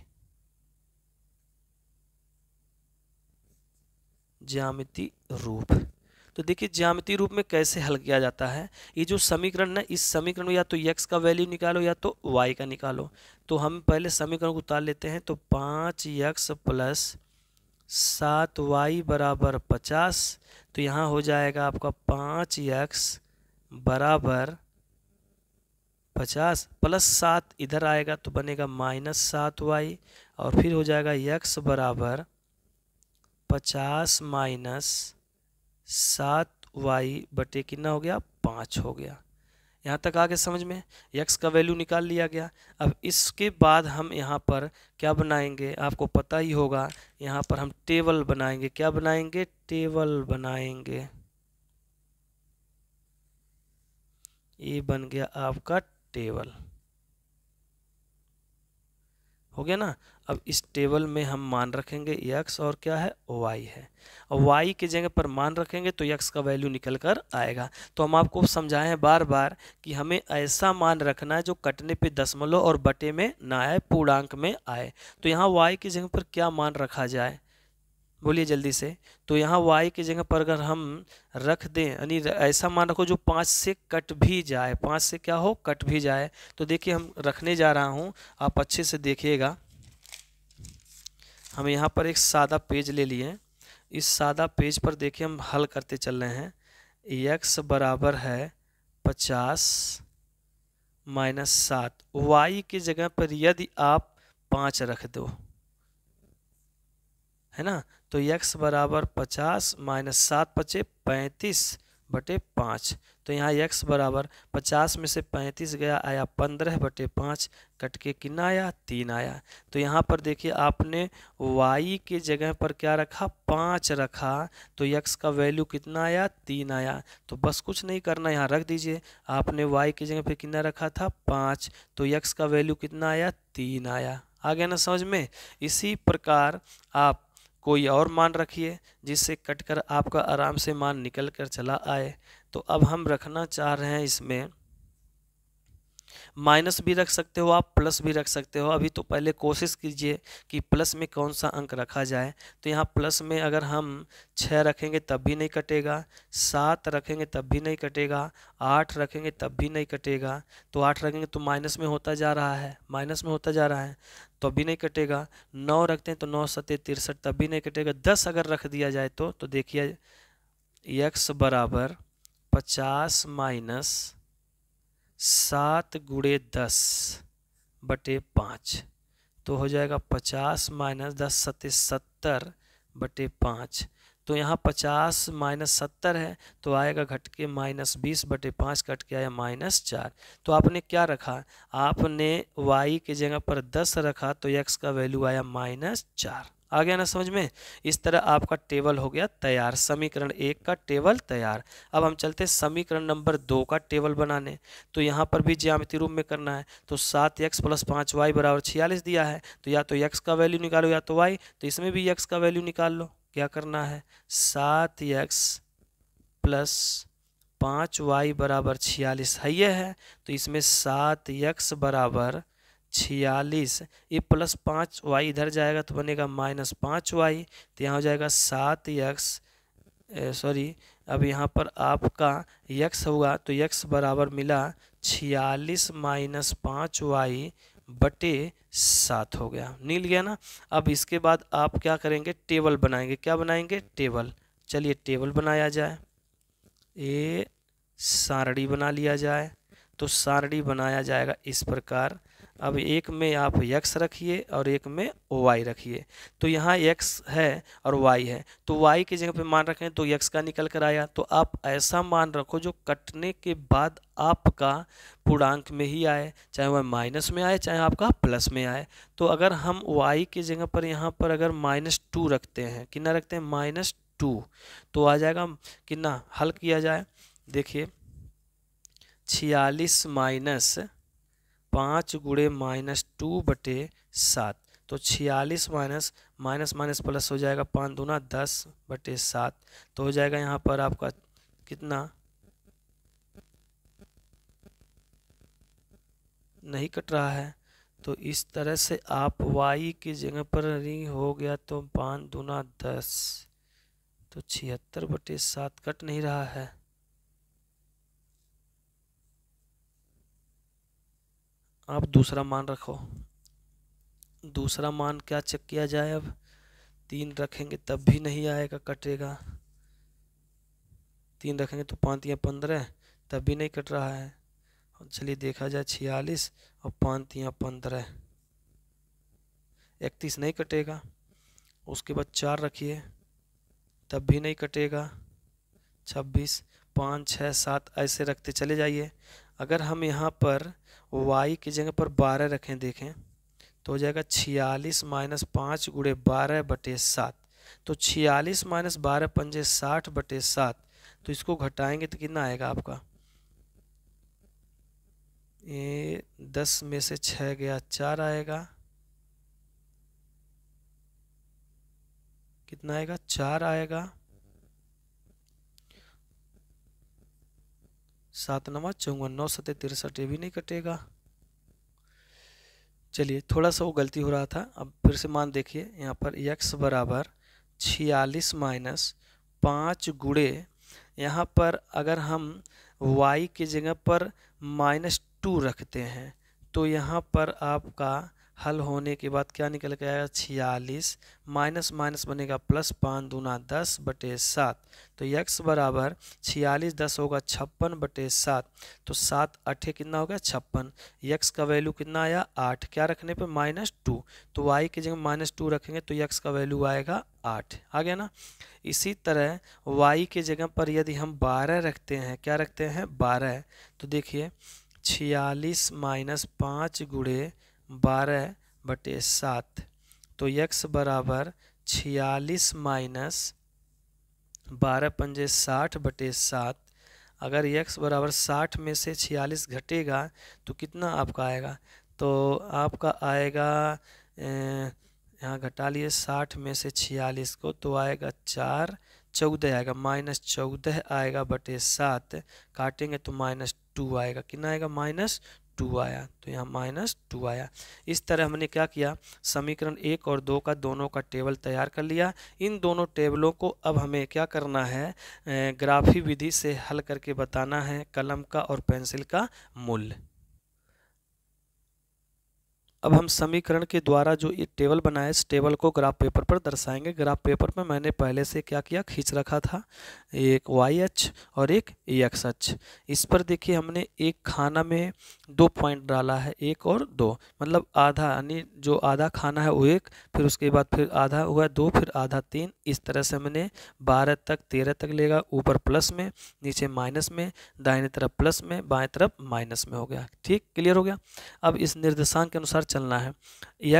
ज्यामिति रूप तो देखिए ज्यामिति रूप में कैसे हल किया जाता है ये जो समीकरण है इस समीकरण में या तो यक्स का वैल्यू निकालो या तो वाई का निकालो तो हम पहले समीकरण को उतार लेते हैं तो पाँच यक्स प्लस सात वाई बराबर पचास तो यहाँ हो जाएगा आपका पाँच यक्स बराबर पचास प्लस सात इधर आएगा तो बनेगा माइनस सात वाई और फिर हो जाएगा यक्स बराबर पचास माइनस सात वाई बटे कितना हो गया पाँच हो गया यहाँ तक आगे समझ में यक्स का वैल्यू निकाल लिया गया अब इसके बाद हम यहाँ पर क्या बनाएंगे आपको पता ही होगा यहाँ पर हम टेबल बनाएंगे क्या बनाएंगे टेबल बनाएंगे ये बन गया आपका टेबल हो गया ना अब इस टेबल में हम मान रखेंगे यक्स और क्या है वाई है और वाई की जगह पर मान रखेंगे तो यक्स का वैल्यू निकल कर आएगा तो हम आपको समझाए हैं बार बार कि हमें ऐसा मान रखना है जो कटने पे दशमलव और बटे में ना आए पूर्णांक में आए तो यहाँ वाई की जगह पर क्या मान रखा जाए बोलिए जल्दी से तो यहाँ y की जगह पर अगर हम रख दें यानी ऐसा मान रखो जो पाँच से कट भी जाए पाँच से क्या हो कट भी जाए तो देखिए हम रखने जा रहा हूँ आप अच्छे से देखिएगा हम यहाँ पर एक सादा पेज ले लिए इस सादा पेज पर देखिए हम हल करते चल रहे हैं एक्स बराबर है पचास माइनस सात वाई की जगह पर यदि आप पाँच रख दो है ना तो यक्स बराबर पचास माइनस सात पचे पैंतीस बटे पाँच तो यहाँ एक बराबर पचास में से पैंतीस गया आया पंद्रह बटे पाँच कट के कितना आया तीन आया तो यहाँ पर देखिए आपने वाई के जगह पर क्या रखा पाँच रखा तो यक्स का वैल्यू कितना आया तीन आया तो बस कुछ नहीं करना यहाँ रख दीजिए आपने वाई की जगह पर कितना रखा था पाँच तो यक्स का वैल्यू कितना आया तीन आया आ गया ना समझ में इसी प्रकार आप कोई और मान रखिए जिससे कटकर आपका आराम से मान निकल कर चला आए तो अब हम रखना चाह रहे हैं इसमें माइनस भी रख सकते हो आप प्लस भी रख सकते हो अभी तो पहले कोशिश कीजिए कि प्लस में कौन सा अंक रखा जाए तो यहाँ प्लस में अगर हम छः रखेंगे तब भी नहीं कटेगा सात रखेंगे तब भी नहीं कटेगा आठ रखेंगे तब भी नहीं कटेगा तो आठ रखेंगे तो माइनस में होता जा रहा है माइनस में होता जा रहा है तो भी नहीं कटेगा नौ रखते हैं तो नौ सत्य तिरसठ तब भी नहीं कटेगा दस अगर रख दिया जाए तो, तो देखिए यक्स बराबर पचास माइनस सात गुड़े दस बटे पाँच तो हो जाएगा पचास माइनस दस सते सत्तर बटे पाँच तो यहाँ पचास माइनस सत्तर है तो आएगा घट के माइनस बीस बटे पाँच कट के आया माइनस चार तो आपने क्या रखा आपने वाई के जगह पर दस रखा तो एक्स का वैल्यू आया माइनस चार आ गया ना समझ में इस तरह आपका टेबल हो गया तैयार समीकरण एक का टेबल तैयार अब हम चलते समीकरण नंबर दो का टेबल बनाने तो यहाँ पर भी ज्यामिति रूप में करना है तो सात एक्स प्लस पाँच वाई बराबर छियालीस दिया है तो या तो एक्स का वैल्यू निकालो या तो वाई तो इसमें भी एक्स का वैल्यू निकाल लो क्या करना है सात एक्स प्लस पाँच वाई बराबर छियालीस है ये है तो इसमें सात यक्स बराबर छियालीस ये प्लस पाँच वाई इधर जाएगा तो बनेगा माइनस पाँच वाई तो यहाँ हो जाएगा सात यक्स सॉरी अब यहाँ पर आपका यक्स होगा तो यक्स बराबर मिला छियालीस माइनस पाँच वाई बटे सात हो गया नील गया ना अब इसके बाद आप क्या करेंगे टेबल बनाएंगे क्या बनाएंगे टेबल चलिए टेबल बनाया जाए ये सारणी बना लिया जाए तो सारणी बनाया जाएगा इस प्रकार अब एक में आप यक्स रखिए और एक में वाई रखिए तो यहाँ यक्स है और वाई है तो वाई की जगह पे मान रखें तो यक्स का निकल कर आया तो आप ऐसा मान रखो जो कटने के बाद आपका पूर्णांक में ही आए चाहे वह माइनस में आए चाहे आपका प्लस में आए तो अगर हम वाई की जगह पर यहाँ पर अगर माइनस टू रखते हैं कितना रखते हैं माइनस टू तो आ जाएगा कितना हल किया जाए देखिए छियालीस माइनस पाँच गुड़े माइनस टू बटे सात तो छियालीस माइनस माइनस माइनस प्लस हो जाएगा पाँच दूना दस बटे सात तो हो जाएगा यहाँ पर आपका कितना नहीं कट रहा है तो इस तरह से आप वाई की जगह पर रिंग हो गया तो पाँच दूना दस तो छिहत्तर बटे सात कट नहीं रहा है आप दूसरा मान रखो दूसरा मान क्या चेक किया जाए अब तीन रखेंगे तब भी नहीं आएगा कटेगा तीन रखेंगे तो पाँच या पंद्रह तब भी नहीं कट रहा है चलिए देखा जाए छियालीस और पाँच या पंद्रह इकतीस नहीं कटेगा उसके बाद चार रखिए तब भी नहीं कटेगा छब्बीस पाँच छः सात ऐसे रखते चले जाइए अगर हम यहाँ पर वाई की जगह पर बारह रखें देखें तो हो जाएगा छियालीस माइनस पाँच गुड़े बारह बटे सात तो छियालीस माइनस बारह पंजे साठ बटे सात तो इसको घटाएंगे तो कितना आएगा आपका ये दस में से छः गया चार आएगा कितना आएगा चार आएगा सात नवा चौवन नौ सत्य तिरसठ ये भी नहीं कटेगा चलिए थोड़ा सा वो गलती हो रहा था अब फिर से मान देखिए यहाँ पर यक्स बराबर छियालीस माइनस पाँच गुड़े यहाँ पर अगर हम y के जगह पर माइनस टू रखते हैं तो यहाँ पर आपका हल होने के बाद क्या निकल के आएगा छियालीस माइनस माइनस बनेगा प्लस पाँच दूना दस बटे सात तो यक्स बराबर छियालीस दस होगा छप्पन बटे सात तो सात अठे कितना हो गया छप्पन यक्स का वैल्यू कितना आया आठ क्या रखने पे माइनस टू तो वाई की जगह माइनस टू रखेंगे तो यक्स का वैल्यू आएगा आठ आ गया ना इसी तरह वाई के जगह पर यदि हम बारह रखते हैं क्या रखते हैं बारह तो देखिए छियालीस माइनस पाँच गुड़े बारह बटे सात तो यक्स बराबर छियालीस माइनस बारह पंजे साठ बटे सात अगर यक्स बराबर साठ में से छियालीस घटेगा तो कितना आपका आएगा तो आपका आएगा यहाँ घटा लिए साठ में से छियालीस को तो आएगा चार चौदह आएगा माइनस चौदह आएगा बटे सात काटेंगे तो माइनस टू आएगा कितना आएगा माइनस टू आया तो यहाँ माइनस टू आया इस तरह हमने क्या किया समीकरण एक और दो का दोनों का टेबल तैयार कर लिया इन दोनों टेबलों को अब हमें क्या करना है ग्राफी विधि से हल करके बताना है कलम का और पेंसिल का मूल्य अब हम समीकरण के द्वारा जो ये टेबल बनाया इस टेबल को ग्राफ पेपर पर दर्शाएंगे ग्राफ पेपर में मैंने पहले से क्या किया खींच रखा था एक वाई एच और एक एक्स एच इस पर देखिए हमने एक खाना में दो पॉइंट डाला है एक और दो मतलब आधा यानी जो आधा खाना है वो एक फिर उसके बाद फिर आधा हुआ दो फिर आधा तीन इस तरह से हमने बारह तक तेरह तक लेगा ऊपर प्लस में नीचे माइनस में दाहिने तरफ प्लस में बाएं तरफ माइनस में हो गया ठीक क्लियर हो गया अब इस निर्देशांक के अनुसार चलना है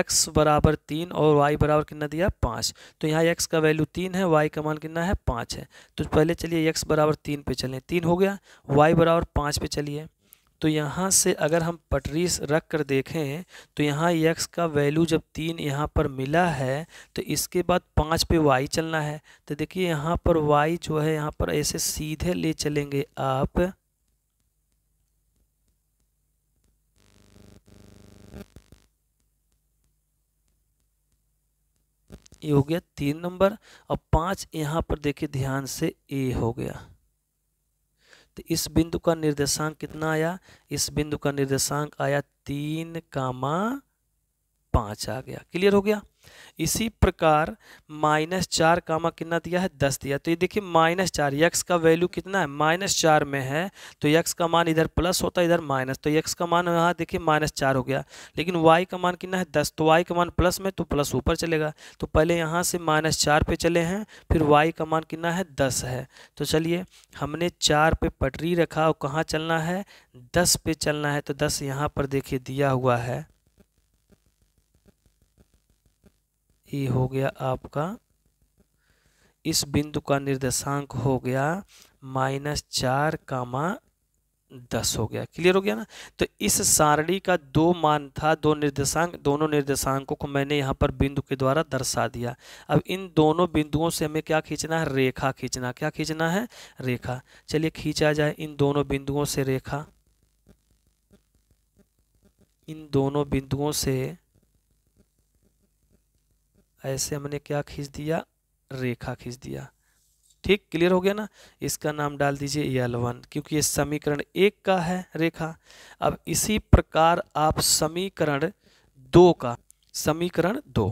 एक्स बराबर तीन और वाई बराबर कितना दिया पाँच तो यहाँ एक्स का वैल्यू तीन है वाई का मान कितना है पाँच है तो पहले चलिए एक्स बराबर तीन पे चलें तीन हो गया वाई बराबर पाँच पे चलिए तो यहाँ से अगर हम पटरीस रख कर देखें तो यहाँ x का वैल्यू जब तीन यहाँ पर मिला है तो इसके बाद पाँच पे वाई चलना है तो देखिए यहाँ पर वाई जो है यहाँ पर ऐसे सीधे ले चलेंगे आप ये हो गया तीन नंबर और पांच यहाँ पर देखिए ध्यान से ए हो गया तो इस बिंदु का निर्देशांक कितना आया इस बिंदु का निर्देशांक आया तीन कामा पाँच आ गया क्लियर हो गया इसी प्रकार माइनस चार कामा कितना दिया है दस दिया तो ये देखिए माइनस चार यक्स का वैल्यू कितना है माइनस चार में है तो यक्स का मान इधर प्लस होता है इधर माइनस तो यक्स का मान यहाँ देखिए माइनस चार हो गया लेकिन वाई का मान कितना है दस तो वाई का मान प्लस में तो प्लस ऊपर चलेगा तो पहले यहाँ से माइनस चार पे चले हैं फिर वाई का मान कितना है दस है तो चलिए हमने चार पे पटरी रखा और कहाँ चलना है दस पे चलना है तो दस यहाँ पर देखिए दिया हुआ है ये हो गया आपका इस बिंदु का निर्देशांक हो गया माइनस चार कामा दस हो गया क्लियर हो गया ना तो इस सारणी का दो मान था दो निर्देशांक दोनों निर्देशांकों को मैंने यहाँ पर बिंदु के द्वारा दर्शा दिया अब इन दोनों बिंदुओं से हमें क्या खींचना है रेखा खींचना क्या खींचना है रेखा चलिए खींचा जाए इन दोनों बिंदुओं से रेखा इन दोनों बिंदुओं से ऐसे हमने क्या खींच दिया रेखा खींच दिया ठीक क्लियर हो गया ना इसका नाम डाल दीजिए एल वन क्योंकि ये समीकरण एक का है रेखा अब इसी प्रकार आप समीकरण दो का समीकरण दो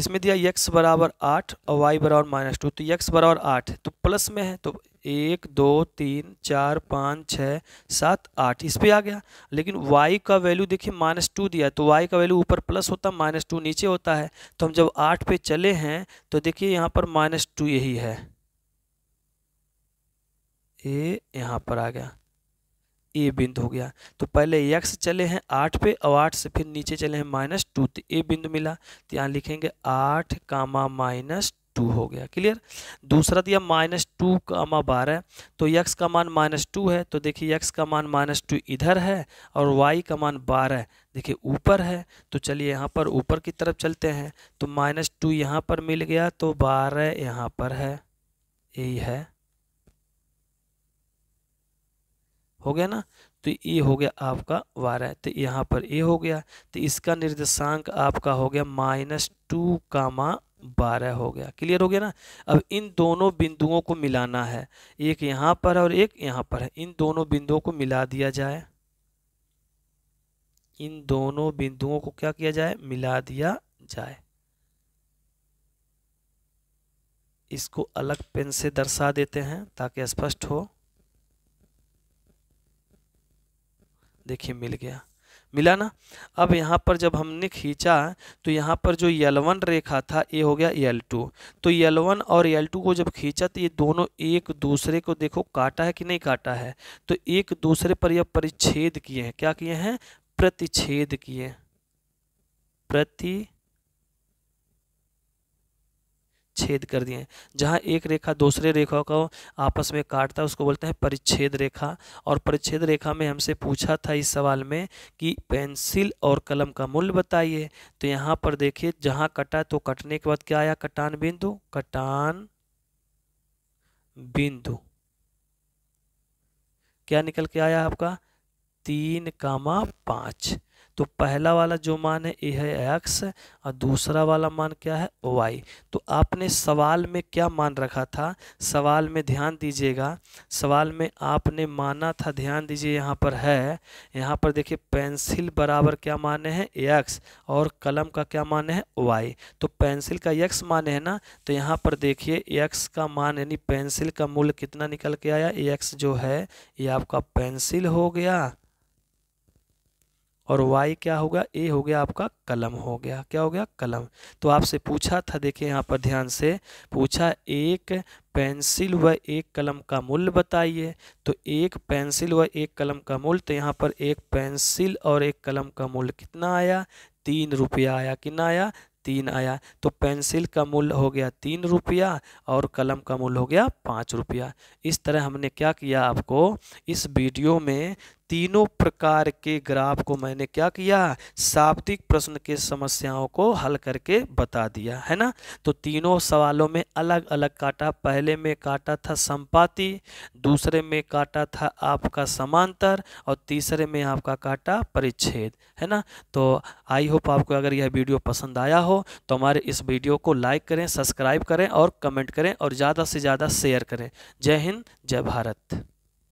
इसमें दिया यक्स बराबर आठ और वाई बराबर माइनस टू तो यक्स बराबर आठ तो प्लस में है तो एक दो तीन चार पाँच छः सात आठ इस पे आ गया लेकिन y का वैल्यू देखिए माइनस टू दिया तो y का वैल्यू ऊपर प्लस होता है माइनस टू नीचे होता है तो हम जब आठ पे चले हैं तो देखिए यहाँ पर माइनस टू यही है ए यहाँ पर आ गया ए बिंदु हो गया तो पहले यक्स चले हैं आठ पे और आठ से फिर नीचे चले हैं माइनस टू तो ए बिंदु मिला तो यहाँ लिखेंगे आठ कामा माइनस टू हो गया क्लियर दूसरा दिया माइनस टू कामा बारह तो यक्स का मान माइनस टू है तो देखिए यक्स का मान माइनस टू इधर है और वाई का मान बारह देखिए ऊपर है तो चलिए यहाँ पर ऊपर की तरफ चलते हैं तो माइनस टू यहाँ पर मिल गया तो बारह यहाँ पर है यही है हो गया ना तो ये हो गया आपका बारह तो यहाँ पर ए हो गया तो इसका निर्देशांक आपका हो गया माइनस टू कामा बारह हो गया क्लियर हो गया ना अब इन दोनों बिंदुओं को मिलाना है एक यहाँ पर और एक यहाँ पर है इन दोनों बिंदुओं को मिला दिया जाए इन दोनों बिंदुओं को क्या किया जाए मिला दिया जाए इसको अलग पेन से दर्शा देते हैं ताकि स्पष्ट हो देखिए मिल गया मिला ना अब यहाँ पर जब हमने खींचा तो यहाँ पर जो यल रेखा था ये हो गया यल तो यल और यल को जब खींचा तो ये दोनों एक दूसरे को देखो काटा है कि नहीं काटा है तो एक दूसरे पर यह परिच्छेद किए हैं क्या किए हैं प्रतिच्छेद किए प्रति छेद कर दिए हैं जहाँ एक रेखा दूसरे रेखा को आपस में काटता है उसको बोलते हैं परिच्छेद रेखा और परिच्छेद रेखा में हमसे पूछा था इस सवाल में कि पेंसिल और कलम का मूल्य बताइए तो यहाँ पर देखिए जहाँ कटा तो कटने के बाद क्या आया कटान बिंदु कटान बिंदु क्या निकल के आया आपका तीन कामा पाँच तो पहला वाला जो मान है ये है एक्स और दूसरा वाला मान क्या है वाई तो आपने सवाल में क्या मान रखा था सवाल में ध्यान दीजिएगा सवाल में आपने माना था ध्यान दीजिए यहाँ पर है यहाँ पर देखिए पेंसिल बराबर क्या माने हैं एक्स और कलम का क्या माने है वाई तो पेंसिल का एक्स माने है ना तो यहाँ पर देखिए एक्स का मान यानी पेंसिल का मूल्य कितना निकल के आया एक्स जो है ये आपका पेंसिल हो गया और वाई क्या होगा ए हो गया आपका कलम हो गया क्या हो गया कलम तो आपसे पूछा था देखिए यहाँ पर ध्यान से पूछा एक पेंसिल व एक कलम का मूल्य बताइए तो एक पेंसिल व एक कलम का मूल्य तो यहाँ पर एक पेंसिल और एक कलम का मूल्य कितना आया तीन रुपया आया कितना आया तीन आया तो पेंसिल का मूल्य हो गया तीन रुपया और कलम का मूल्य हो गया पाँच रुपया इस तरह हमने क्या किया आपको इस वीडियो में तीनों प्रकार के ग्राफ को मैंने क्या किया शाब्दिक प्रश्न के समस्याओं को हल करके बता दिया है ना तो तीनों सवालों में अलग अलग काटा पहले में काटा था संपाति दूसरे में काटा था आपका समांतर और तीसरे में आपका काटा परिच्छेद है ना तो आई होप आपको अगर यह वीडियो पसंद आया हो तो हमारे इस वीडियो को लाइक करें सब्सक्राइब करें और कमेंट करें और ज़्यादा से ज़्यादा शेयर करें जय हिंद जय भारत